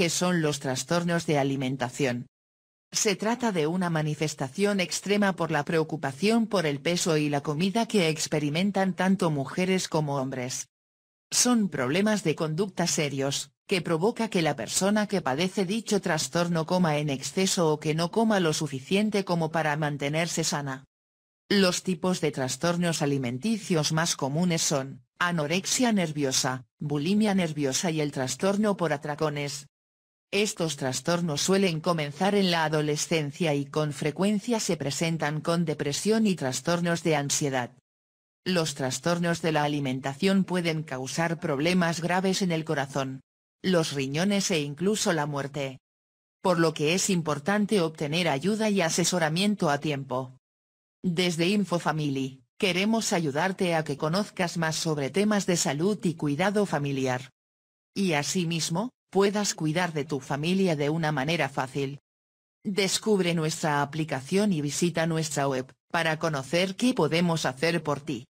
que son los trastornos de alimentación. Se trata de una manifestación extrema por la preocupación por el peso y la comida que experimentan tanto mujeres como hombres. Son problemas de conducta serios, que provoca que la persona que padece dicho trastorno coma en exceso o que no coma lo suficiente como para mantenerse sana. Los tipos de trastornos alimenticios más comunes son, anorexia nerviosa, bulimia nerviosa y el trastorno por atracones. Estos trastornos suelen comenzar en la adolescencia y con frecuencia se presentan con depresión y trastornos de ansiedad. Los trastornos de la alimentación pueden causar problemas graves en el corazón, los riñones e incluso la muerte. Por lo que es importante obtener ayuda y asesoramiento a tiempo. Desde InfoFamily, queremos ayudarte a que conozcas más sobre temas de salud y cuidado familiar. Y asimismo, puedas cuidar de tu familia de una manera fácil. Descubre nuestra aplicación y visita nuestra web, para conocer qué podemos hacer por ti.